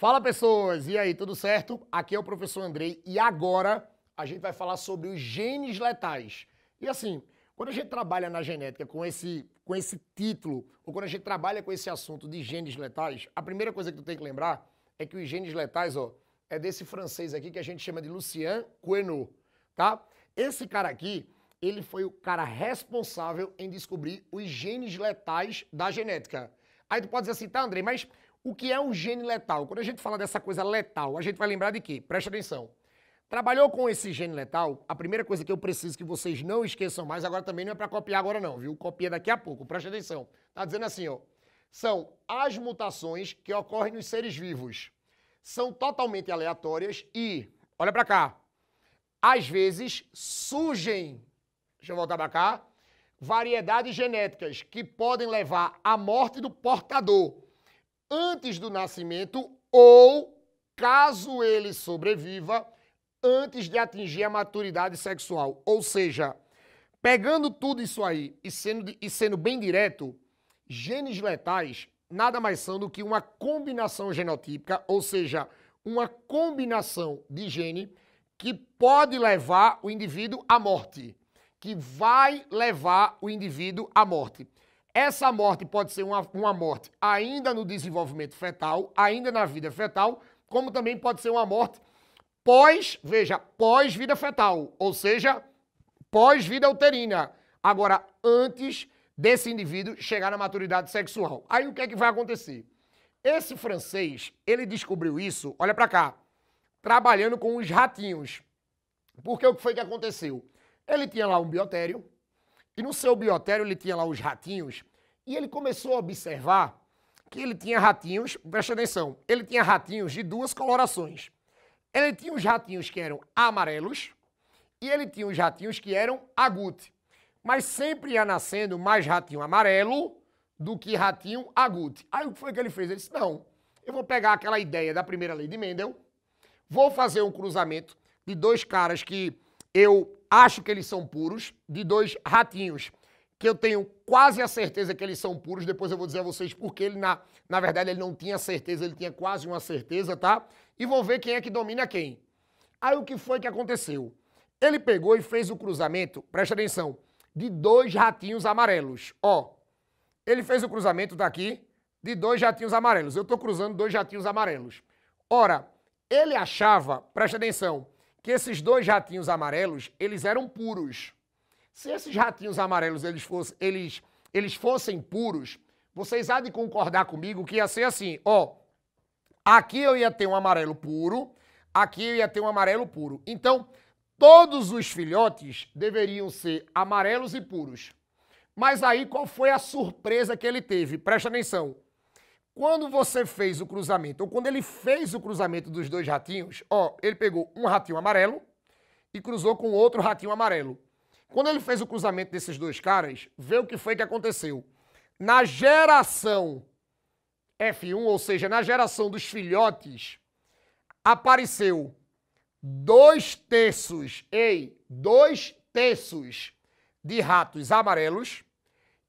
Fala pessoas, e aí, tudo certo? Aqui é o professor Andrei e agora a gente vai falar sobre os genes letais. E assim, quando a gente trabalha na genética com esse, com esse título, ou quando a gente trabalha com esse assunto de genes letais, a primeira coisa que tu tem que lembrar é que os genes letais, ó, é desse francês aqui que a gente chama de Lucien Queneau, tá? Esse cara aqui, ele foi o cara responsável em descobrir os genes letais da genética. Aí tu pode dizer assim, tá, Andrei, mas o que é um gene letal? Quando a gente fala dessa coisa letal, a gente vai lembrar de quê? Presta atenção. Trabalhou com esse gene letal, a primeira coisa que eu preciso que vocês não esqueçam mais, agora também não é para copiar agora não, viu? Copia daqui a pouco, presta atenção. Tá dizendo assim, ó. São as mutações que ocorrem nos seres vivos. São totalmente aleatórias e, olha para cá, às vezes surgem, deixa eu voltar para cá, variedades genéticas que podem levar à morte do portador antes do nascimento ou, caso ele sobreviva, antes de atingir a maturidade sexual. Ou seja, pegando tudo isso aí e sendo, e sendo bem direto, genes letais nada mais são do que uma combinação genotípica, ou seja, uma combinação de gene que pode levar o indivíduo à morte, que vai levar o indivíduo à morte. Essa morte pode ser uma, uma morte ainda no desenvolvimento fetal, ainda na vida fetal, como também pode ser uma morte pós, veja, pós vida fetal, ou seja, pós vida uterina. Agora, antes desse indivíduo chegar na maturidade sexual. Aí o que é que vai acontecer? Esse francês, ele descobriu isso, olha para cá, trabalhando com os ratinhos. Porque o que foi que aconteceu? Ele tinha lá um biotério, e no seu biotério ele tinha lá os ratinhos, e ele começou a observar que ele tinha ratinhos, preste atenção, ele tinha ratinhos de duas colorações. Ele tinha os ratinhos que eram amarelos e ele tinha os ratinhos que eram agute. Mas sempre ia nascendo mais ratinho amarelo do que ratinho agute. Aí o que foi que ele fez? Ele disse: não, eu vou pegar aquela ideia da primeira lei de Mendel, vou fazer um cruzamento de dois caras que eu acho que eles são puros, de dois ratinhos, que eu tenho quase a certeza que eles são puros, depois eu vou dizer a vocês porque ele, na, na verdade, ele não tinha certeza, ele tinha quase uma certeza, tá? E vou ver quem é que domina quem. Aí o que foi que aconteceu? Ele pegou e fez o cruzamento, presta atenção, de dois ratinhos amarelos, ó. Ele fez o cruzamento daqui de dois ratinhos amarelos. Eu tô cruzando dois ratinhos amarelos. Ora, ele achava, presta atenção, que esses dois ratinhos amarelos, eles eram puros. Se esses ratinhos amarelos eles fossem, eles, eles fossem puros, vocês há de concordar comigo que ia ser assim, ó, aqui eu ia ter um amarelo puro, aqui eu ia ter um amarelo puro. Então, todos os filhotes deveriam ser amarelos e puros. Mas aí qual foi a surpresa que ele teve? Presta atenção. Quando você fez o cruzamento, ou quando ele fez o cruzamento dos dois ratinhos, ó, ele pegou um ratinho amarelo e cruzou com outro ratinho amarelo. Quando ele fez o cruzamento desses dois caras, vê o que foi que aconteceu. Na geração F1, ou seja, na geração dos filhotes, apareceu dois terços, ei, dois terços de ratos amarelos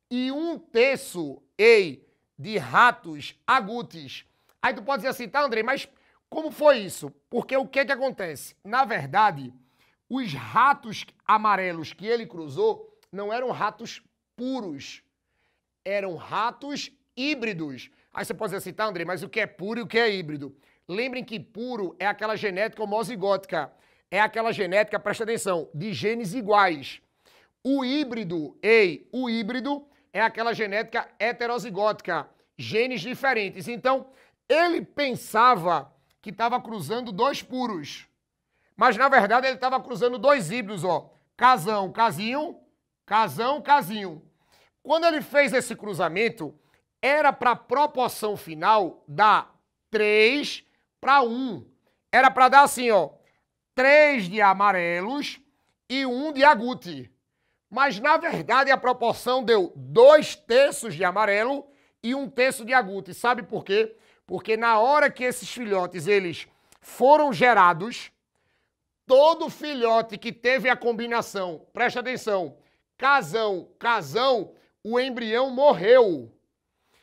e um terço, ei, de ratos agutes. Aí tu pode dizer assim, tá, Andrei, mas como foi isso? Porque o que é que acontece? Na verdade, os ratos amarelos que ele cruzou não eram ratos puros, eram ratos híbridos. Aí você pode dizer assim, tá, Andrei, mas o que é puro e o que é híbrido? Lembrem que puro é aquela genética homozigótica, é aquela genética, presta atenção, de genes iguais. O híbrido, ei, o híbrido é aquela genética heterozigótica genes diferentes. Então, ele pensava que estava cruzando dois puros. Mas, na verdade, ele estava cruzando dois híbridos, ó. Casão, casinho, casão, casinho. Quando ele fez esse cruzamento, era para a proporção final dar 3 para 1. Era para dar assim, ó, 3 de amarelos e 1 de agute. Mas, na verdade, a proporção deu 2 terços de amarelo e um terço de e Sabe por quê? Porque na hora que esses filhotes eles foram gerados, todo filhote que teve a combinação, preste atenção, casão, casão, o embrião morreu.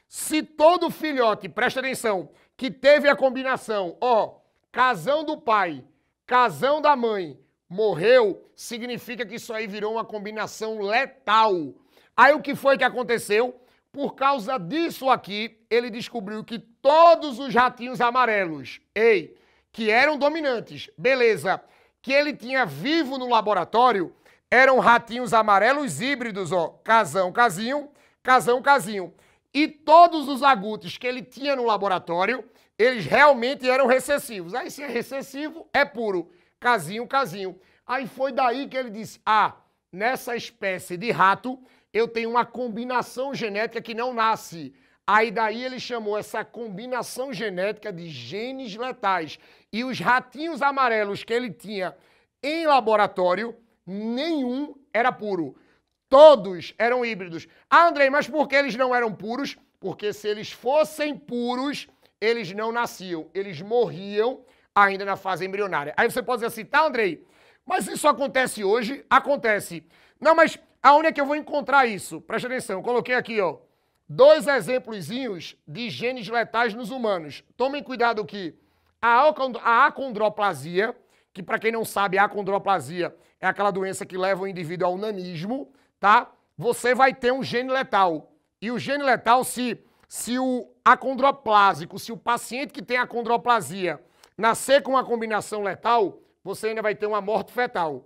Se todo filhote, preste atenção, que teve a combinação, ó, casão do pai, casão da mãe, morreu, significa que isso aí virou uma combinação letal. Aí o que foi que aconteceu? Por causa disso aqui, ele descobriu que todos os ratinhos amarelos, ei, que eram dominantes, beleza, que ele tinha vivo no laboratório, eram ratinhos amarelos híbridos, ó, casão, casinho, casão, casinho. E todos os agutes que ele tinha no laboratório, eles realmente eram recessivos. Aí se é recessivo, é puro, casinho, casinho. Aí foi daí que ele disse: "Ah, nessa espécie de rato eu tenho uma combinação genética que não nasce. Aí daí ele chamou essa combinação genética de genes letais. E os ratinhos amarelos que ele tinha em laboratório, nenhum era puro. Todos eram híbridos. Ah, Andrei, mas por que eles não eram puros? Porque se eles fossem puros, eles não nasciam. Eles morriam ainda na fase embrionária. Aí você pode dizer assim, tá, Andrei, mas isso acontece hoje? Acontece. Não, mas Aonde é que eu vou encontrar isso? Presta atenção, eu coloquei aqui, ó, dois exemplozinhos de genes letais nos humanos. Tomem cuidado que a acondroplasia, que para quem não sabe, a acondroplasia é aquela doença que leva o indivíduo ao nanismo, tá? Você vai ter um gene letal. E o gene letal, se, se o acondroplásico, se o paciente que tem acondroplasia nascer com uma combinação letal, você ainda vai ter uma morte fetal.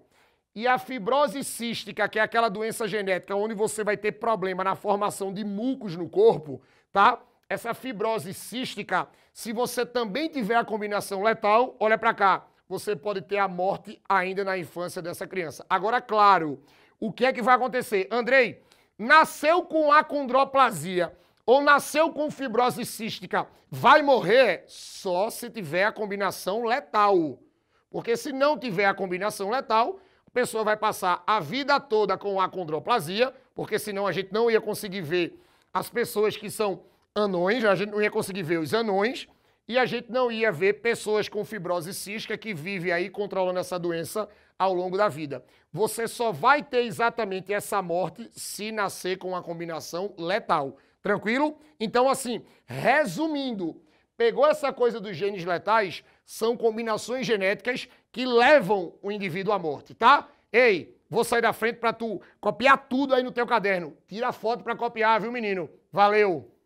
E a fibrose cística, que é aquela doença genética onde você vai ter problema na formação de mucos no corpo, tá? Essa fibrose cística, se você também tiver a combinação letal, olha para cá, você pode ter a morte ainda na infância dessa criança. Agora, claro, o que é que vai acontecer? Andrei, nasceu com acondroplasia ou nasceu com fibrose cística, vai morrer só se tiver a combinação letal. Porque se não tiver a combinação letal, a pessoa vai passar a vida toda com acondroplasia, porque senão a gente não ia conseguir ver as pessoas que são anões, a gente não ia conseguir ver os anões, e a gente não ia ver pessoas com fibrose cística que vivem aí controlando essa doença ao longo da vida. Você só vai ter exatamente essa morte se nascer com uma combinação letal. Tranquilo? Então, assim, resumindo, pegou essa coisa dos genes letais, são combinações genéticas que levam o indivíduo à morte, tá? Ei, vou sair da frente para tu copiar tudo aí no teu caderno. Tira a foto para copiar, viu, menino? Valeu.